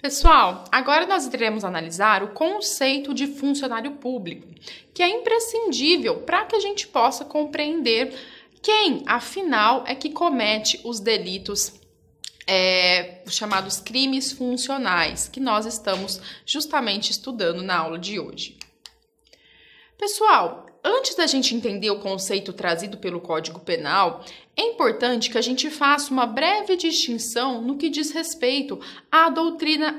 Pessoal, agora nós iremos analisar o conceito de funcionário público, que é imprescindível para que a gente possa compreender quem, afinal, é que comete os delitos é, os chamados crimes funcionais, que nós estamos justamente estudando na aula de hoje. Pessoal, Antes da gente entender o conceito trazido pelo Código Penal, é importante que a gente faça uma breve distinção no que diz respeito à doutrina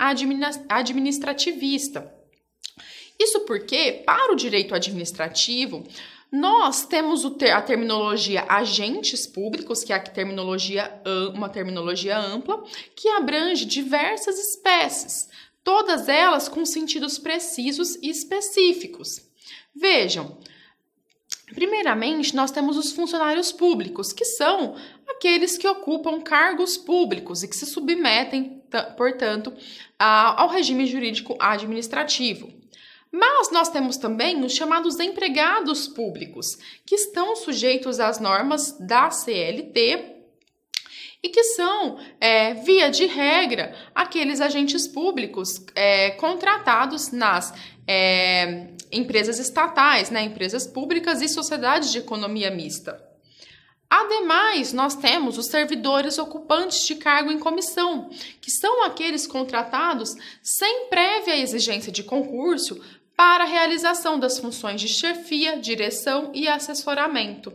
administrativista. Isso porque, para o direito administrativo, nós temos a terminologia agentes públicos, que é a terminologia, uma terminologia ampla, que abrange diversas espécies, todas elas com sentidos precisos e específicos. Vejam, Primeiramente, nós temos os funcionários públicos, que são aqueles que ocupam cargos públicos e que se submetem, portanto, ao regime jurídico administrativo. Mas nós temos também os chamados empregados públicos, que estão sujeitos às normas da CLT e que são, é, via de regra, aqueles agentes públicos é, contratados nas é, empresas estatais, né, empresas públicas e sociedades de economia mista. Ademais, nós temos os servidores ocupantes de cargo em comissão, que são aqueles contratados sem prévia exigência de concurso para a realização das funções de chefia, direção e assessoramento.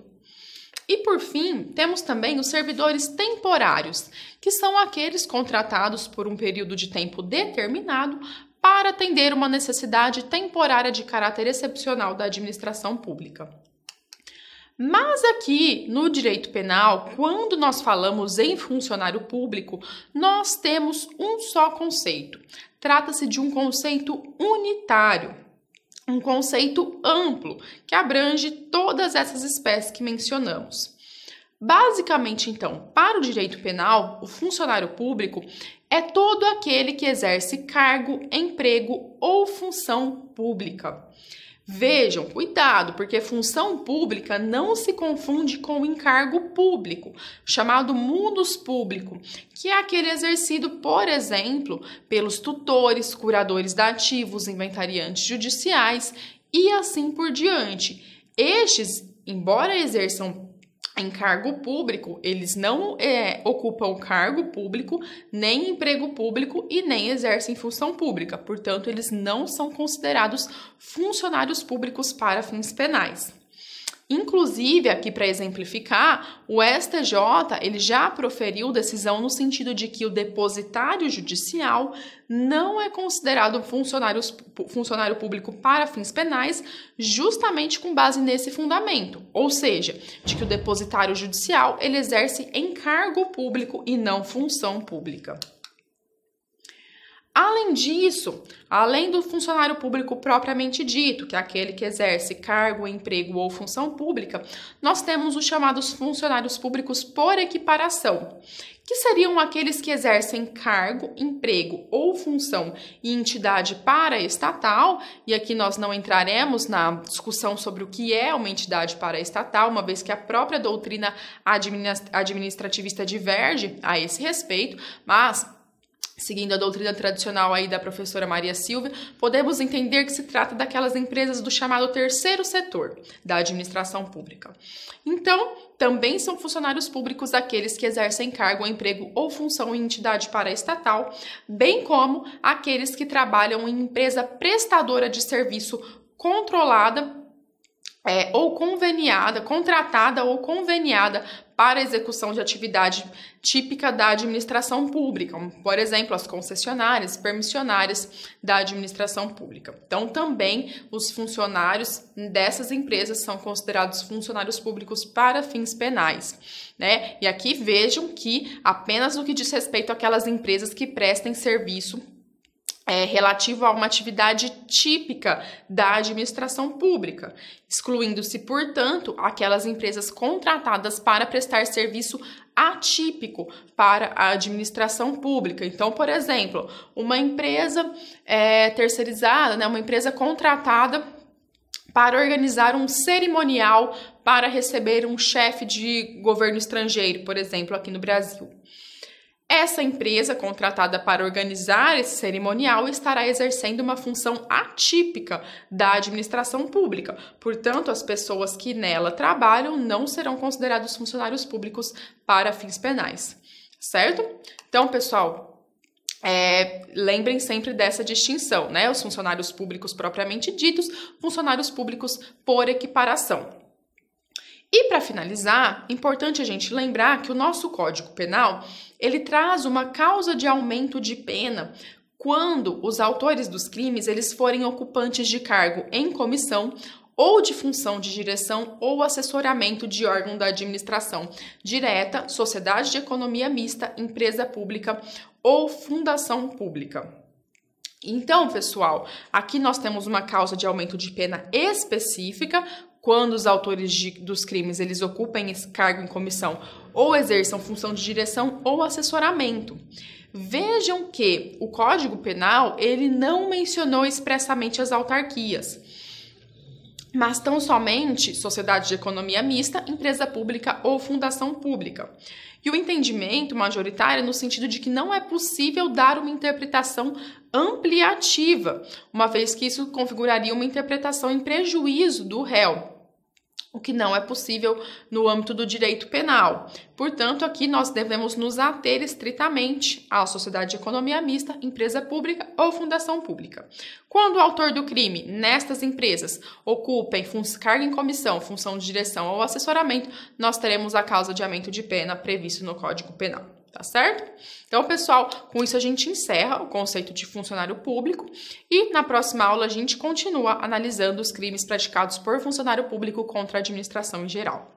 E por fim, temos também os servidores temporários, que são aqueles contratados por um período de tempo determinado para atender uma necessidade temporária de caráter excepcional da administração pública. Mas aqui no direito penal, quando nós falamos em funcionário público, nós temos um só conceito. Trata-se de um conceito unitário um conceito amplo que abrange todas essas espécies que mencionamos. Basicamente, então, para o direito penal, o funcionário público é todo aquele que exerce cargo, emprego ou função pública. Vejam, cuidado, porque função pública não se confunde com o encargo público, chamado mundus público, que é aquele exercido, por exemplo, pelos tutores, curadores dativos, inventariantes judiciais e assim por diante. Estes, embora exerçam em cargo público, eles não é, ocupam cargo público, nem emprego público e nem exercem função pública. Portanto, eles não são considerados funcionários públicos para fins penais. Inclusive, aqui para exemplificar, o STJ ele já proferiu decisão no sentido de que o depositário judicial não é considerado funcionário, funcionário público para fins penais, justamente com base nesse fundamento, ou seja, de que o depositário judicial ele exerce encargo público e não função pública. Além disso, além do funcionário público propriamente dito, que é aquele que exerce cargo, emprego ou função pública, nós temos os chamados funcionários públicos por equiparação, que seriam aqueles que exercem cargo, emprego ou função em entidade paraestatal, e aqui nós não entraremos na discussão sobre o que é uma entidade paraestatal, uma vez que a própria doutrina administrativista diverge a esse respeito, mas seguindo a doutrina tradicional aí da professora Maria Silva, podemos entender que se trata daquelas empresas do chamado terceiro setor da administração pública. Então, também são funcionários públicos aqueles que exercem cargo, emprego ou função em entidade paraestatal, bem como aqueles que trabalham em empresa prestadora de serviço controlada é, ou conveniada, contratada ou conveniada para execução de atividade típica da administração pública, por exemplo, as concessionárias, permissionárias da administração pública. Então, também os funcionários dessas empresas são considerados funcionários públicos para fins penais, né? E aqui vejam que apenas no que diz respeito àquelas empresas que prestem serviço é, relativo a uma atividade típica da administração pública, excluindo-se, portanto, aquelas empresas contratadas para prestar serviço atípico para a administração pública. Então, por exemplo, uma empresa é, terceirizada, né, uma empresa contratada para organizar um cerimonial para receber um chefe de governo estrangeiro, por exemplo, aqui no Brasil. Essa empresa contratada para organizar esse cerimonial estará exercendo uma função atípica da administração pública. Portanto, as pessoas que nela trabalham não serão considerados funcionários públicos para fins penais. Certo? Então, pessoal, é, lembrem sempre dessa distinção, né? Os funcionários públicos propriamente ditos, funcionários públicos por equiparação. E para finalizar, importante a gente lembrar que o nosso Código Penal, ele traz uma causa de aumento de pena quando os autores dos crimes eles forem ocupantes de cargo em comissão ou de função de direção ou assessoramento de órgão da administração direta, sociedade de economia mista, empresa pública ou fundação pública. Então, pessoal, aqui nós temos uma causa de aumento de pena específica quando os autores de, dos crimes eles ocupem esse cargo em comissão ou exerçam função de direção ou assessoramento. Vejam que o Código Penal ele não mencionou expressamente as autarquias, mas tão somente sociedade de economia mista, empresa pública ou fundação pública. E o entendimento majoritário é no sentido de que não é possível dar uma interpretação ampliativa, uma vez que isso configuraria uma interpretação em prejuízo do réu o que não é possível no âmbito do direito penal. Portanto, aqui nós devemos nos ater estritamente à sociedade de economia mista, empresa pública ou fundação pública. Quando o autor do crime nestas empresas ocupem cargo em comissão, função de direção ou assessoramento, nós teremos a causa de aumento de pena previsto no Código Penal tá certo? Então, pessoal, com isso a gente encerra o conceito de funcionário público e na próxima aula a gente continua analisando os crimes praticados por funcionário público contra a administração em geral.